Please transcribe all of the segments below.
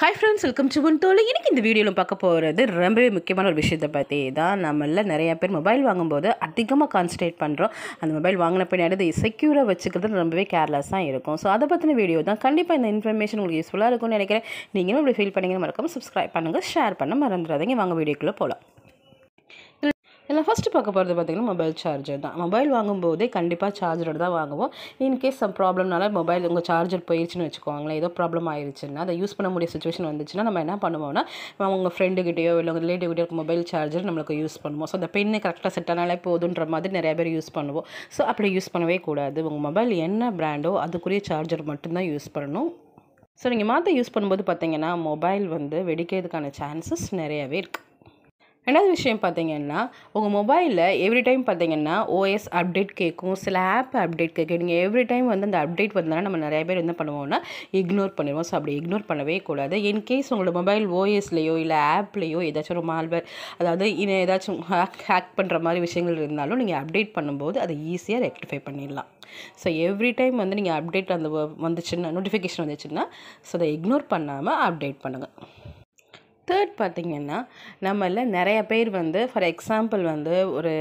hi friends welcome to தோழி இன்றைக்கி இந்த வீடியோவில் பார்க்க போகிறது ரொம்பவே முக்கியமான ஒரு விஷயத்தை பற்றி தான் நம்மளில் நிறையா பேர் மொபைல் வாங்கும்போது அதிகமாக கான்சன்ட்ரேட் பண்ணுறோம் அந்த மொபைல் வாங்கின பின்னாடி அதை செக்யூராக வச்சுக்கிறது ரொம்பவே கேர்லெஸ்ஸாக இருக்கும் ஸோ அதை பற்றின வீடியோ தான் கண்டிப்பாக இந்த இன்ஃபர்மேஷன் உங்களுக்கு யூஸ்ஃபுல்லாக இருக்கும்னு நினைக்கிறேன் நீங்களும் இப்படி ஃபீல் பண்ணிங்கன்னு மறக்காமல் சப்ஸ்கிரைப் பண்ணுங்கள் ஷேர் பண்ண மறந்துடாதீங்க வாங்க வீடியோக்குள்ளே போகலாம் இதில் ஃபஸ்ட்டு பார்க்க போகிறது பார்த்திங்கன்னா மொபைல் சார்ஜர் தான் மொபைல் வாங்கும்போதே கண்டிப்பாக சார்ஜரோட தான் வாங்குவோம் இன்கேஸ் சம் ப்ராப்ளம்னால மொபைல் உங்கள் சார்ஜர் போயிடுச்சுன்னு வச்சுக்கோங்களேன் ஏதோ ப்ராப்ளம் ஆயிடுச்சுன்னா அதை யூஸ் பண்ண முடிய சுச்சுவேஷன் வந்துச்சுன்னா நம்ம என்ன பண்ணுவோம்னா உங்கள் ஃப்ரெண்டுகிட்டையோ இல்லை உங்கள் ரிலேட்டிவ்கிட்டே மொபைல் சார்ஜர் நம்மளுக்கு யூஸ் பண்ணுவோம் ஸோ அந்த பெண்ணு கரெக்டாக செட் ஆனாலே போதுன்ற மாதிரி நிறைய பேர் யூஸ் பண்ணுவோம் ஸோ அப்படி யூஸ் பண்ணவே கூடாது உங்கள் மொபைல் என்ன ப்ராண்டோ அதுக்குரிய சார்ஜர் மட்டும்தான் யூஸ் பண்ணணும் ஸோ நீங்கள் மாற்ற யூஸ் பண்ணும்போது பார்த்தீங்கன்னா மொபைல் வந்து வெடிக்கிறதுக்கான சான்சஸ் நிறையவே இருக்குது ரெண்டாவது விஷயம் பார்த்தீங்கன்னா உங்கள் மொபைலில் எவ்ரி டைம் பார்த்தீங்கன்னா ஓஎஸ் அப்டேட் கேட்கும் சில ஆப் அப்டேட் கேட்கும் நீங்கள் எவ்ரி டைம் வந்து அந்த அப்டேட் வந்தாலும் நம்ம நிறைய பேர் என்ன பண்ணுவோம்னா இக்னோர் பண்ணிடுவோம் ஸோ அப்படி இக்னோர் பண்ணவே கூடாது இன்கேஸ் உங்களோட மொபைல் ஓஎஸ்லேயோ இல்லை ஆப்லேயோ ஏதாச்சும் ஒரு மால்வேர் அதாவது இன்னும் ஏதாச்சும் ஹேக் ஹேக் பண்ணுற மாதிரி விஷயங்கள் இருந்தாலும் நீங்கள் அப்டேட் பண்ணும்போது அதை ஈஸியாக ரெக்டிஃபை பண்ணிடலாம் ஸோ எவ்ரி டைம் வந்து நீங்கள் அப்டேட் அந்த வந்துச்சுன்னா நோட்டிஃபிகேஷன் வந்துச்சுன்னா ஸோ அதை இக்னோர் பண்ணாமல் அப்டேட் பண்ணுங்கள் தேர்ட் பார்த்திங்கன்னா நம்மள நிறைய பேர் வந்து ஃபார் எக்ஸாம்பிள் வந்து ஒரு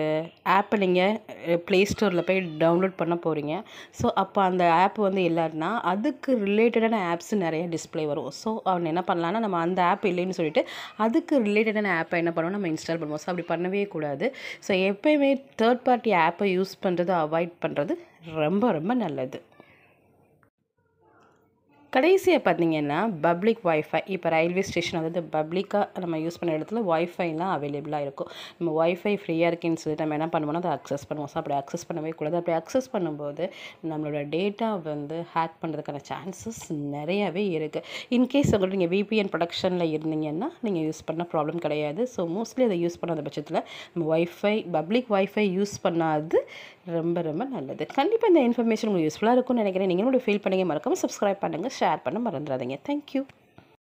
ஆப்பை நீங்கள் ப்ளே ஸ்டோரில் போய் டவுன்லோட் பண்ண போகிறீங்க ஸோ அப்போ அந்த ஆப் வந்து இல்லைன்னா அதுக்கு ரிலேட்டடான ஆப்ஸ் நிறைய டிஸ்பிளே வரும் ஸோ அவன் என்ன பண்ணலான்னா நம்ம அந்த ஆப் இல்லைன்னு சொல்லிட்டு அதுக்கு ரிலேட்டடான ஆப்பை என்ன பண்ணுவோம் நம்ம இன்ஸ்டால் பண்ணுவோம் ஸோ அப்படி பண்ணவே கூடாது ஸோ எப்போயுமே தேர்ட் பார்ட்டி ஆப்பை யூஸ் பண்ணுறது அவாய்ட் பண்ணுறது ரொம்ப ரொம்ப நல்லது கடைசியாக பார்த்தீங்கன்னா பப்ளிக் ஒய்ஃபை இப்போ ரயில்வே ஸ்டேஷன் அதாவது பப்ளிக்காக நம்ம யூஸ் பண்ண இடத்துல ஒய்ஃபைலாம் அவைலபிளாக இருக்கும் நம்ம ஒய்ஃபை ஃப்ரீயாக இருக்குன்னு சொல்லிட்டு நம்ம என்ன பண்ணுவோம்னா அதை அக்சஸ் பண்ணுவோம் சார் அப்படி அக்சஸ் பண்ணவே கூடாது அப்படி அக்சஸ் பண்ணும்போது நம்மளோட டேட்டா வந்து ஹேக் பண்ணுறதுக்கான சான்சஸ் நிறையாவே இருக்குது இன்கேஸ் உங்களுக்கு நீங்கள் விபிஎன் ப்ரொடக்ஷனில் இருந்தீங்கன்னா நீங்கள் யூஸ் பண்ண ப்ராப்ளம் கிடையாது ஸோ மோஸ்ட்லி அதை யூஸ் பண்ணாத பட்சத்தில் நம்ம ஒய்ஃபை பப்ளிக் ஒய்ஃபை யூஸ் பண்ணாது ரொம்ப ரொம்ப நல்லது கண்டிப்பாக இந்த இன்ஃபர்மேஷன் உங்களுக்கு யூஸ்ஃபுல்லாக இருக்கும்னு நினைக்கிறேன் நீங்களும் ஃபீல் பண்ணிங்க மறக்காமல் சப்ஸ்கிரைப் பண்ணுங்கள் ஷேர் பண்ண மறந்துடாதீங்க தேங்க்யூ